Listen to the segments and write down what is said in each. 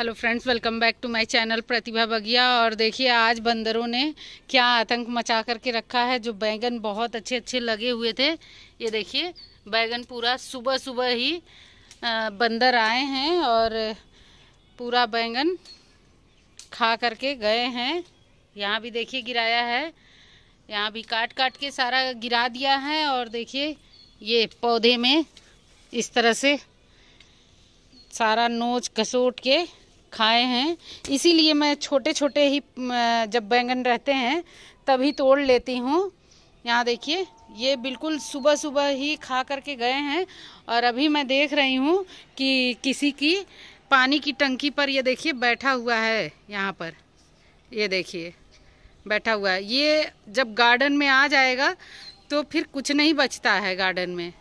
hello friends welcome back to my channel Pratibha Bagiya और देखिए आज बंदरों ने क्या आतंक मचा करके रखा है जो बैंगन बहुत अच्छे अच्छे लगे हुए थे ये देखिए बैंगन पूरा सुबह सुबह ही बंदर आए हैं और पूरा बैंगन खा करके गए हैं यहाँ भी देखिए गिराया है यहाँ भी काट काट के सारा गिरा दिया है और देखिए ये पौधे में इस तरह से सारा नोच घसोट के खाए हैं इसीलिए मैं छोटे छोटे ही जब बैंगन रहते हैं तभी तोड़ लेती हूँ यहाँ देखिए ये बिल्कुल सुबह सुबह ही खा करके गए हैं और अभी मैं देख रही हूँ कि किसी की पानी की टंकी पर ये देखिए बैठा हुआ है यहाँ पर ये देखिए बैठा हुआ है ये जब गार्डन में आ जाएगा तो फिर कुछ नहीं बचता है गार्डन में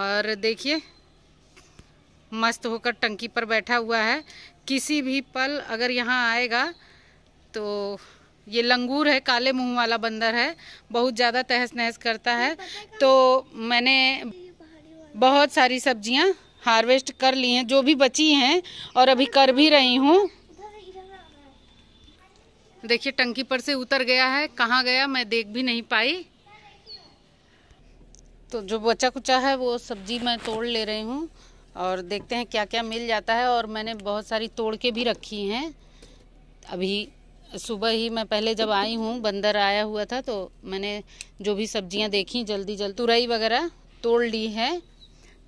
और देखिए मस्त होकर टंकी पर बैठा हुआ है किसी भी पल अगर यहाँ आएगा तो ये लंगूर है काले मुंह वाला बंदर है बहुत ज़्यादा तहस नहस करता है तो मैंने बहुत सारी सब्जियाँ हार्वेस्ट कर ली हैं जो भी बची हैं और अभी कर भी रही हूँ देखिए टंकी पर से उतर गया है कहाँ गया मैं देख भी नहीं पाई तो जो बचा कुचा है वो सब्जी मैं तोड़ ले रही हूँ और देखते हैं क्या क्या मिल जाता है और मैंने बहुत सारी तोड़ के भी रखी हैं अभी सुबह ही मैं पहले जब आई हूँ बंदर आया हुआ था तो मैंने जो भी सब्जियाँ देखी जल्दी जल्दी तुरई वगैरह तोड़ ली है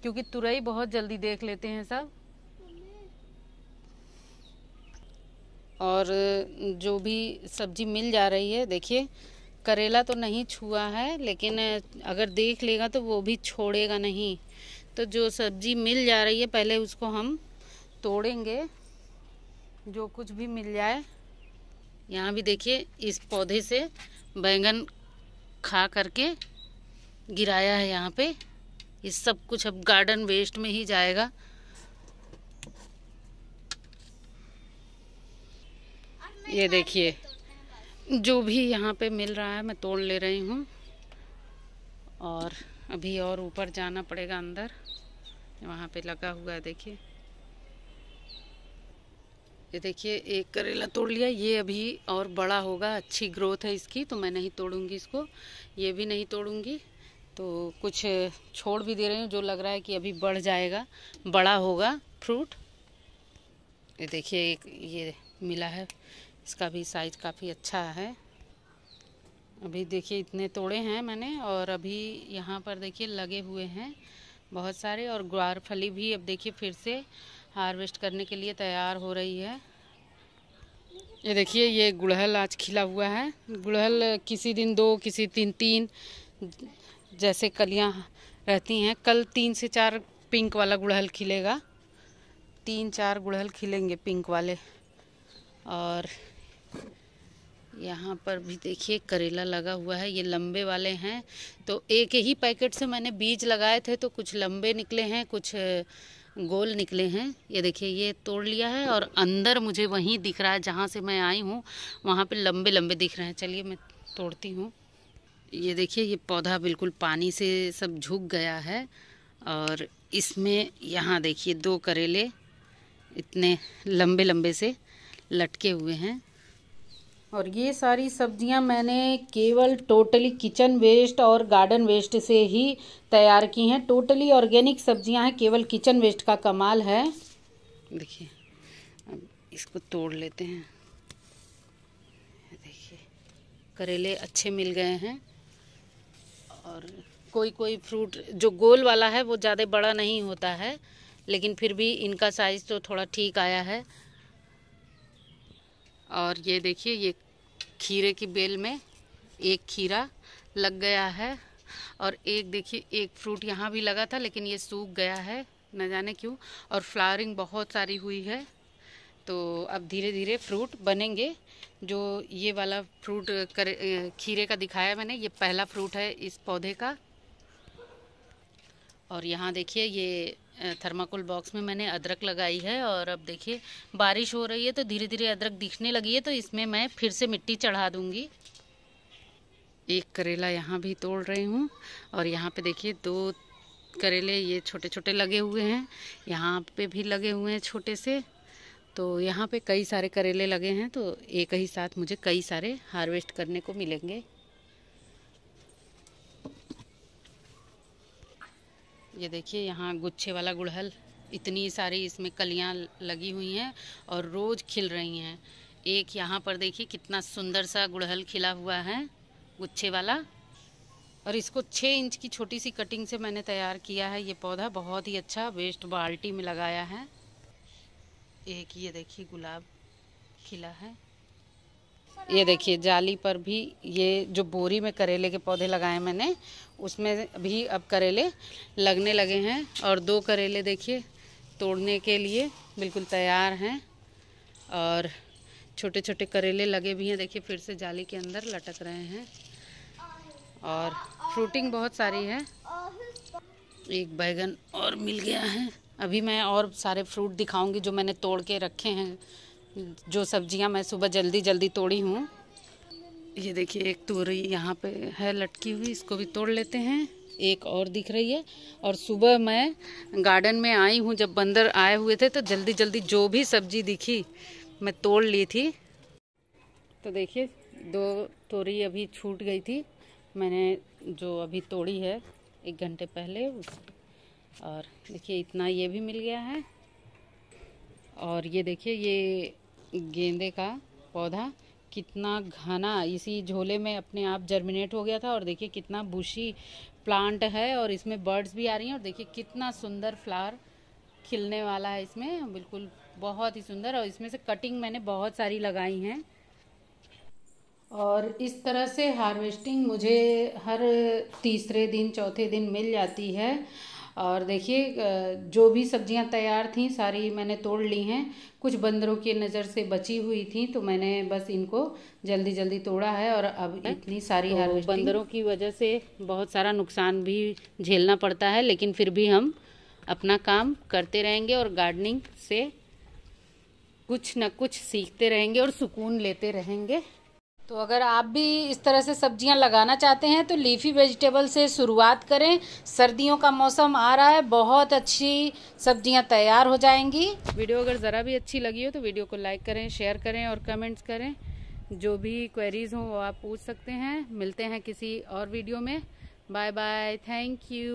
क्योंकि तुरई बहुत जल्दी देख लेते हैं सब और जो भी सब्जी मिल जा रही है देखिए करेला तो नहीं छुआ है लेकिन अगर देख लेगा तो वो भी छोड़ेगा नहीं तो जो सब्जी मिल जा रही है पहले उसको हम तोड़ेंगे जो कुछ भी मिल जाए यहाँ भी देखिए इस पौधे से बैंगन खा करके गिराया है यहाँ पे ये सब कुछ अब गार्डन वेस्ट में ही जाएगा ये देखिए जो भी यहाँ पे मिल रहा है मैं तोड़ ले रही हूँ और अभी और ऊपर जाना पड़ेगा अंदर वहाँ पे लगा हुआ है देखिए ये देखिए एक करेला तोड़ लिया ये अभी और बड़ा होगा अच्छी ग्रोथ है इसकी तो मैं नहीं तोड़ूंगी इसको ये भी नहीं तोड़ूंगी तो कुछ छोड़ भी दे रही हूँ जो लग रहा है कि अभी बढ़ जाएगा बड़ा होगा फ्रूट ये देखिए एक ये मिला है इसका भी साइज काफ़ी अच्छा है अभी देखिए इतने तोड़े हैं मैंने और अभी यहाँ पर देखिए लगे हुए हैं बहुत सारे और ग्वार फली भी अब देखिए फिर से हार्वेस्ट करने के लिए तैयार हो रही है ये देखिए ये गुड़हल आज खिला हुआ है गुड़हल किसी दिन दो किसी दिन तीन जैसे कलियाँ रहती हैं कल तीन से चार पिंक वाला गुड़हल खिलेगा तीन चार गुड़हल खिलेंगे पिंक वाले और यहाँ पर भी देखिए करेला लगा हुआ है ये लंबे वाले हैं तो एक ही पैकेट से मैंने बीज लगाए थे तो कुछ लंबे निकले हैं कुछ गोल निकले हैं ये देखिए ये तोड़ लिया है और अंदर मुझे वहीं दिख रहा है जहाँ से मैं आई हूँ वहाँ पे लंबे लंबे दिख रहे हैं चलिए मैं तोड़ती हूँ ये देखिए ये पौधा बिल्कुल पानी से सब झुक गया है और इसमें यहाँ देखिए दो करेले इतने लंबे लंबे से लटके हुए हैं और ये सारी सब्जियां मैंने केवल टोटली किचन वेस्ट और गार्डन वेस्ट से ही तैयार की हैं टोटली ऑर्गेनिक सब्जियां हैं केवल किचन वेस्ट का कमाल है देखिए अब इसको तोड़ लेते हैं देखिए करेले अच्छे मिल गए हैं और कोई कोई फ्रूट जो गोल वाला है वो ज़्यादा बड़ा नहीं होता है लेकिन फिर भी इनका साइज़ तो थोड़ा ठीक आया है और ये देखिए ये खीरे की बेल में एक खीरा लग गया है और एक देखिए एक फ्रूट यहाँ भी लगा था लेकिन ये सूख गया है न जाने क्यों और फ्लावरिंग बहुत सारी हुई है तो अब धीरे धीरे फ्रूट बनेंगे जो ये वाला फ्रूट कर खीरे का दिखाया मैंने ये पहला फ्रूट है इस पौधे का और यहाँ देखिए ये थर्माकोल बॉक्स में मैंने अदरक लगाई है और अब देखिए बारिश हो रही है तो धीरे धीरे अदरक दिखने लगी है तो इसमें मैं फिर से मिट्टी चढ़ा दूंगी एक करेला यहाँ भी तोड़ रही हूँ और यहाँ पे देखिए दो करेले ये छोटे छोटे लगे हुए हैं यहाँ पे भी लगे हुए हैं छोटे से तो यहाँ पे कई सारे करेले लगे हैं तो एक ही साथ मुझे कई सारे हार्वेस्ट करने को मिलेंगे ये देखिए यहाँ गुच्छे वाला गुड़हल इतनी सारी इसमें कलियाँ लगी हुई हैं और रोज़ खिल रही हैं एक यहाँ पर देखिए कितना सुंदर सा गुड़हल खिला हुआ है गुच्छे वाला और इसको छः इंच की छोटी सी कटिंग से मैंने तैयार किया है ये पौधा बहुत ही अच्छा वेस्ट बाल्टी में लगाया है एक ये देखिए गुलाब खिला है ये देखिए जाली पर भी ये जो बोरी में करेले के पौधे लगाए मैंने उसमें भी अब करेले लगने लगे हैं और दो करेले देखिए तोड़ने के लिए बिल्कुल तैयार हैं और छोटे छोटे करेले लगे भी हैं देखिए फिर से जाली के अंदर लटक रहे हैं और फ्रूटिंग बहुत सारी है एक बैगन और मिल गया है अभी मैं और सारे फ्रूट दिखाऊंगी जो मैंने तोड़ के रखे हैं जो सब्जियां मैं सुबह जल्दी जल्दी तोड़ी हूँ ये देखिए एक तोरी यहाँ पे है लटकी हुई इसको भी तोड़ लेते हैं एक और दिख रही है और सुबह मैं गार्डन में आई हूँ जब बंदर आए हुए थे तो जल्दी जल्दी जो भी सब्जी दिखी मैं तोड़ ली थी तो देखिए दो तोरी अभी छूट गई थी मैंने जो अभी तोड़ी है एक घंटे पहले और देखिए इतना ये भी मिल गया है और ये देखिए ये गेंदे का पौधा कितना घना इसी झोले में अपने आप जर्मिनेट हो गया था और देखिए कितना बुशी प्लांट है और इसमें बर्ड्स भी आ रही हैं और देखिए कितना सुंदर फ्लावर खिलने वाला है इसमें बिल्कुल बहुत ही सुंदर और इसमें से कटिंग मैंने बहुत सारी लगाई हैं और इस तरह से हार्वेस्टिंग मुझे हर तीसरे दिन चौथे दिन मिल जाती है और देखिए जो भी सब्जियां तैयार थीं सारी मैंने तोड़ ली हैं कुछ बंदरों की नज़र से बची हुई थी तो मैंने बस इनको जल्दी जल्दी तोड़ा है और अब इतनी सारी तो बंदरों की वजह से बहुत सारा नुकसान भी झेलना पड़ता है लेकिन फिर भी हम अपना काम करते रहेंगे और गार्डनिंग से कुछ न कुछ सीखते रहेंगे और सुकून लेते रहेंगे तो अगर आप भी इस तरह से सब्जियां लगाना चाहते हैं तो लीफी वेजिटेबल से शुरुआत करें सर्दियों का मौसम आ रहा है बहुत अच्छी सब्जियां तैयार हो जाएंगी वीडियो अगर ज़रा भी अच्छी लगी हो तो वीडियो को लाइक करें शेयर करें और कमेंट्स करें जो भी क्वेरीज हो वो आप पूछ सकते हैं मिलते हैं किसी और वीडियो में बाय बाय थैंक यू